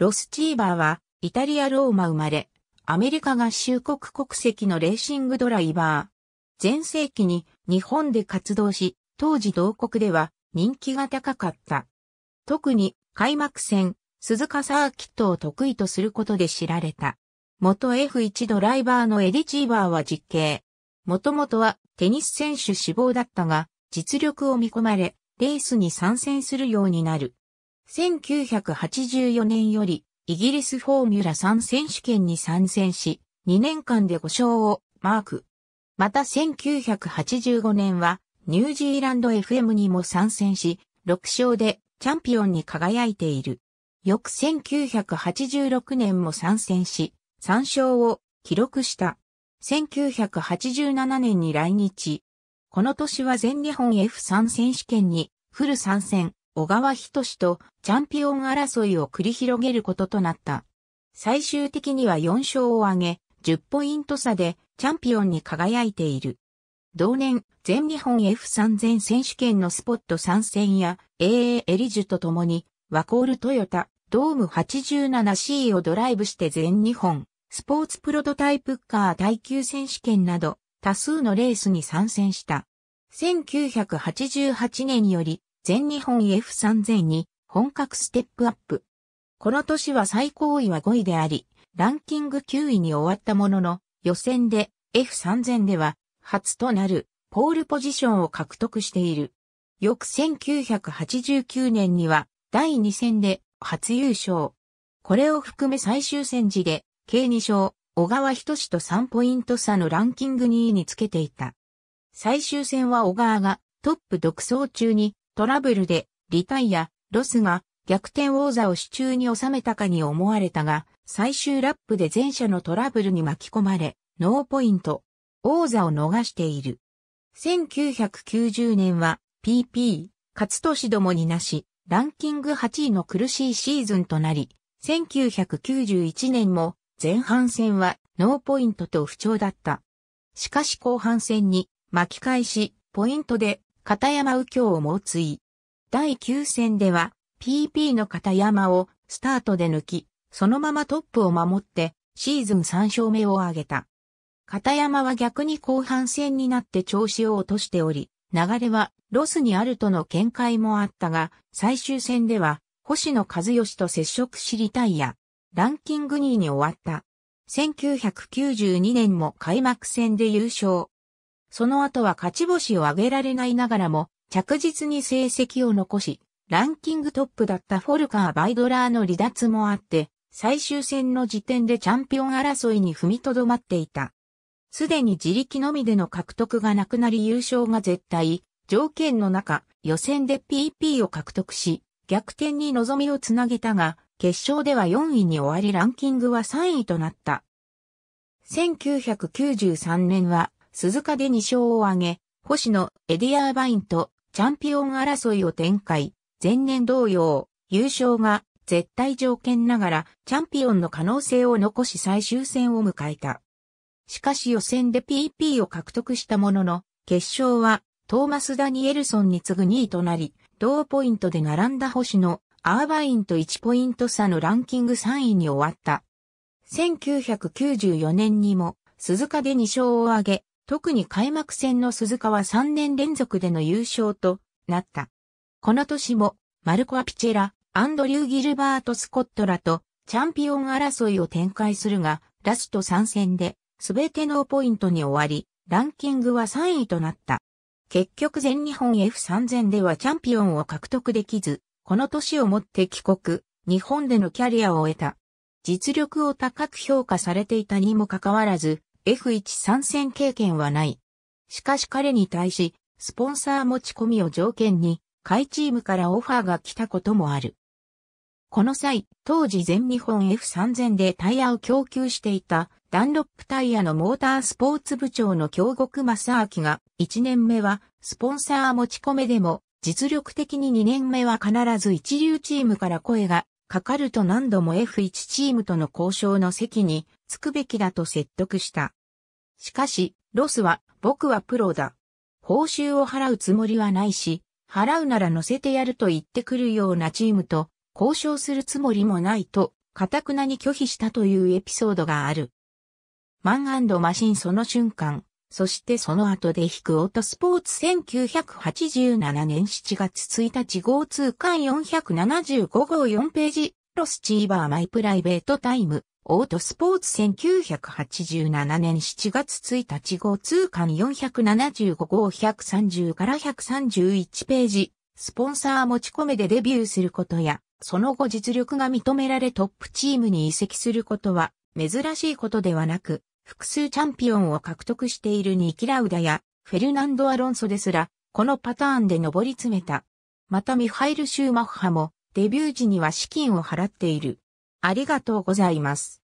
ロスチーバーは、イタリア・ローマ生まれ、アメリカ合衆国国籍のレーシングドライバー。前世紀に日本で活動し、当時同国では人気が高かった。特に開幕戦、鈴鹿サーキットを得意とすることで知られた。元 F1 ドライバーのエディ・チーバーは実刑。もともとはテニス選手志望だったが、実力を見込まれ、レースに参戦するようになる。1984年よりイギリスフォーミュラ3選手権に参戦し、2年間で5勝をマーク。また1985年はニュージーランド FM にも参戦し、6勝でチャンピオンに輝いている。翌1986年も参戦し、3勝を記録した。1987年に来日。この年は全日本 F3 選手権にフル参戦。小川仁志とチャンピオン争いを繰り広げることとなった。最終的には4勝を挙げ、10ポイント差でチャンピオンに輝いている。同年、全日本 F3000 選手権のスポット参戦や AA エリジュと共に、ワコールトヨタ、ドーム 87C をドライブして全日本、スポーツプロトタイプカー耐久選手権など、多数のレースに参戦した。1988年より、全日本 F3000 に本格ステップアップ。この年は最高位は5位であり、ランキング9位に終わったものの、予選で F3000 では初となるポールポジションを獲得している。翌1989年には第2戦で初優勝。これを含め最終戦時で計2勝、小川仁志と3ポイント差のランキング2位につけていた。最終戦は小川がトップ独走中にトラブルで、リタイア、ロスが、逆転王座を手中に収めたかに思われたが、最終ラップで前者のトラブルに巻き込まれ、ノーポイント、王座を逃している。1990年は、PP、勝利どもになし、ランキング8位の苦しいシーズンとなり、1991年も前半戦はノーポイントと不調だった。しかし後半戦に巻き返し、ポイントで片山右京を猛追。第9戦では、PP の片山をスタートで抜き、そのままトップを守って、シーズン3勝目を挙げた。片山は逆に後半戦になって調子を落としており、流れはロスにあるとの見解もあったが、最終戦では星野和義と接触しリタイア、ランキング2位に終わった。1992年も開幕戦で優勝。その後は勝ち星を挙げられないながらも、着実に成績を残し、ランキングトップだったフォルカー・バイドラーの離脱もあって、最終戦の時点でチャンピオン争いに踏みとどまっていた。すでに自力のみでの獲得がなくなり優勝が絶対、条件の中、予選で PP を獲得し、逆転に望みをつなげたが、決勝では4位に終わりランキングは3位となった。1993年は鈴鹿で2勝を挙げ、星野、エディアーバインとチャンピオン争いを展開。前年同様、優勝が絶対条件ながらチャンピオンの可能性を残し最終戦を迎えた。しかし予選で PP を獲得したものの、決勝はトーマス・ダニエルソンに次ぐ2位となり、同ポイントで並んだ星野、アーバインと1ポイント差のランキング3位に終わった。1994年にも鈴鹿で2勝を挙げ、特に開幕戦の鈴鹿は3年連続での優勝となった。この年も、マルコ・アピチェラ、アンドリュー・ギルバート・スコットらと、チャンピオン争いを展開するが、ラスト3戦で、すべてのポイントに終わり、ランキングは3位となった。結局全日本 F3000 ではチャンピオンを獲得できず、この年をもって帰国、日本でのキャリアを終えた。実力を高く評価されていたにもかかわらず、F1 参戦経験はない。しかし彼に対し、スポンサー持ち込みを条件に、会チームからオファーが来たこともある。この際、当時全日本 F3000 でタイヤを供給していたダンロップタイヤのモータースポーツ部長の京極正明が1年目はスポンサー持ち込めでも実力的に2年目は必ず一流チームから声がかかると何度も F1 チームとの交渉の席につくべきだと説得した。しかし、ロスは、僕はプロだ。報酬を払うつもりはないし、払うなら乗せてやると言ってくるようなチームと交渉するつもりもないと、かたくなに拒否したというエピソードがある。マンマシンその瞬間、そしてその後で引くオートスポーツ1987年7月1日号通関475号4ページ、ロスチーバーマイプライベートタイム。オートスポーツ1987年7月1日号通巻475号130から131ページ、スポンサー持ち込めでデビューすることや、その後実力が認められトップチームに移籍することは珍しいことではなく、複数チャンピオンを獲得しているニキラウダやフェルナンド・アロンソですら、このパターンで上り詰めた。またミハイル・シューマッハもデビュー時には資金を払っている。ありがとうございます。